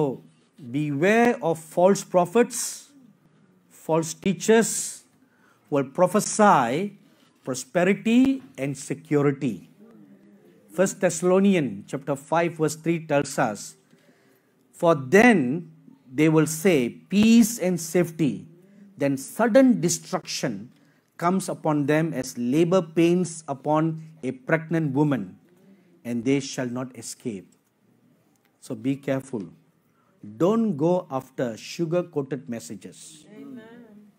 So, beware of false prophets, false teachers who will prophesy prosperity and security. 1 Thessalonians chapter 5 verse 3 tells us, For then they will say peace and safety, then sudden destruction comes upon them as labor pains upon a pregnant woman, and they shall not escape. So be careful. Don't go after sugar coated messages. Amen.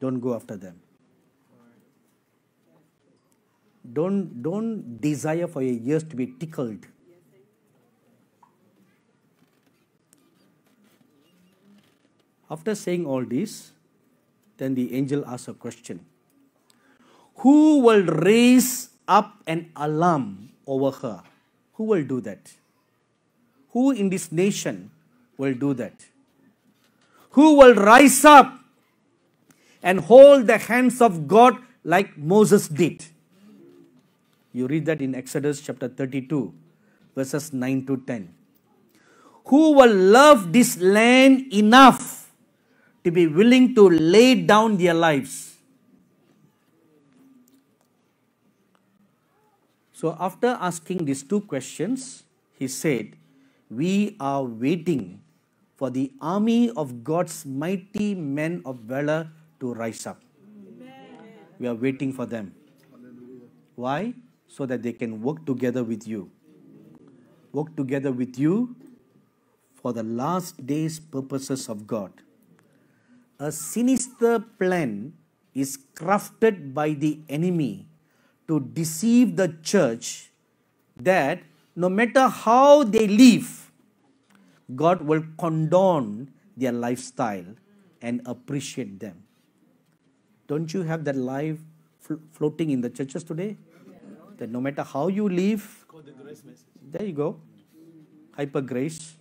Don't go after them. Don't, don't desire for your ears to be tickled. After saying all this, then the angel asks a question Who will raise up an alarm over her? Who will do that? Who in this nation will do that. Who will rise up and hold the hands of God like Moses did. You read that in Exodus chapter 32, verses 9 to 10. Who will love this land enough to be willing to lay down their lives? So, after asking these two questions, he said, We are waiting for the army of God's mighty men of valor to rise up. Amen. We are waiting for them. Hallelujah. Why? So that they can work together with you. Work together with you for the last day's purposes of God. A sinister plan is crafted by the enemy to deceive the church that no matter how they live, God will condone their lifestyle and appreciate them. Don't you have that life floating in the churches today? That no matter how you live, there you go, hyper grace.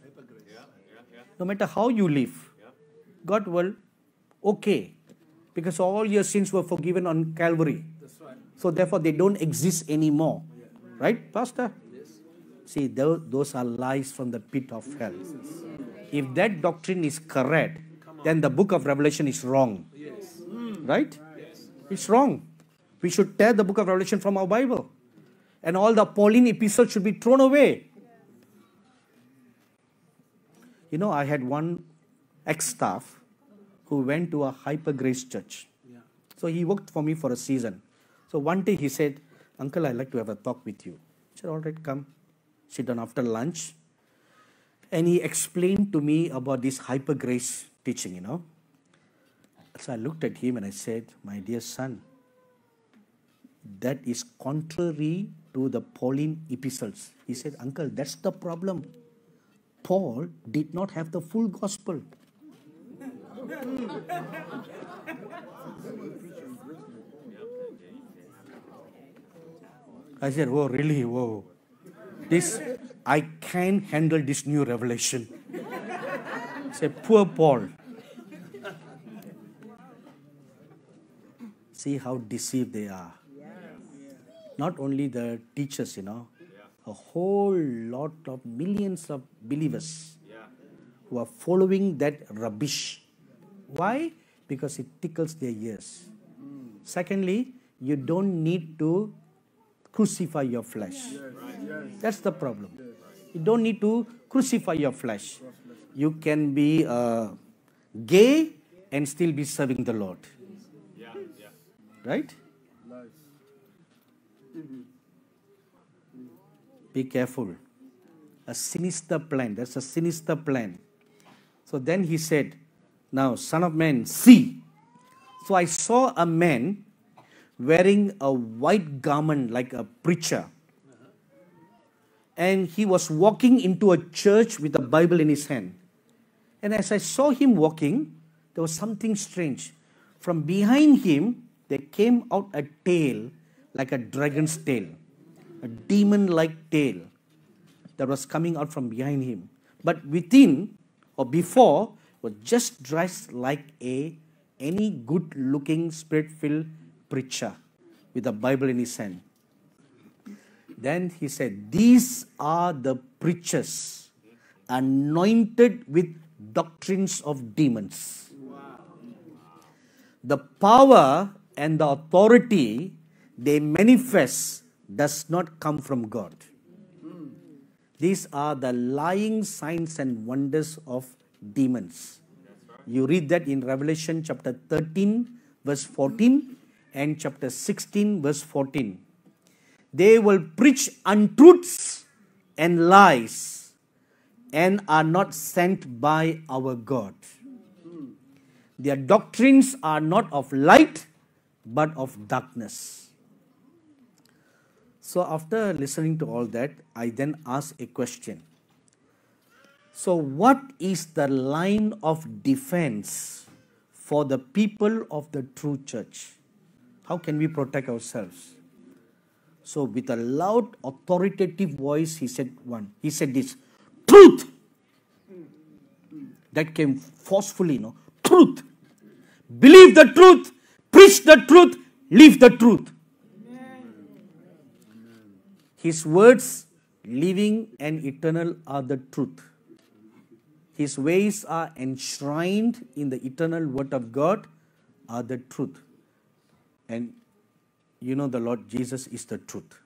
No matter how you live, God will okay because all your sins were forgiven on Calvary. So therefore, they don't exist anymore, right, Pastor? See, those are lies from the pit of hell. If that doctrine is correct, then the book of Revelation is wrong. Right? It's wrong. We should tear the book of Revelation from our Bible. And all the Pauline epistles should be thrown away. You know, I had one ex staff who went to a hyper grace church. So he worked for me for a season. So one day he said, Uncle, I'd like to have a talk with you. I said, All right, come sit down after lunch. And he explained to me about this hyper grace teaching, you know. So I looked at him and I said, My dear son, that is contrary to the Pauline epistles. He said, Uncle, that's the problem. Paul did not have the full gospel. I said, "Whoa, oh, really? Whoa. This, I can handle this new revelation. Say, poor Paul. See how deceived they are. Not only the teachers, you know, a whole lot of millions of believers who are following that rubbish. Why? Because it tickles their ears. Secondly, you don't need to crucify your flesh. Yes. That's the problem. You don't need to crucify your flesh. You can be uh, gay and still be serving the Lord. Right? Be careful. A sinister plan. That's a sinister plan. So then he said, Now, son of man, see. So I saw a man wearing a white garment like a preacher and he was walking into a church with a Bible in his hand. And as I saw him walking, there was something strange. From behind him, there came out a tail like a dragon's tail, a demon like tail that was coming out from behind him. But within or before was just dressed like a any good looking spirit filled preacher with a Bible in his hand. Then he said, These are the preachers anointed with doctrines of demons. The power and the authority they manifest does not come from God. These are the lying signs and wonders of demons. You read that in Revelation chapter 13, verse 14, and chapter 16, verse 14 they will preach untruths and lies and are not sent by our God. Their doctrines are not of light but of darkness. So, after listening to all that, I then ask a question. So, what is the line of defense for the people of the true church? How can we protect ourselves? So with a loud authoritative voice he said one he said this truth that came forcefully you know truth believe the truth preach the truth live the truth his words living and eternal are the truth his ways are enshrined in the eternal word of God are the truth. And you know the Lord Jesus is the truth.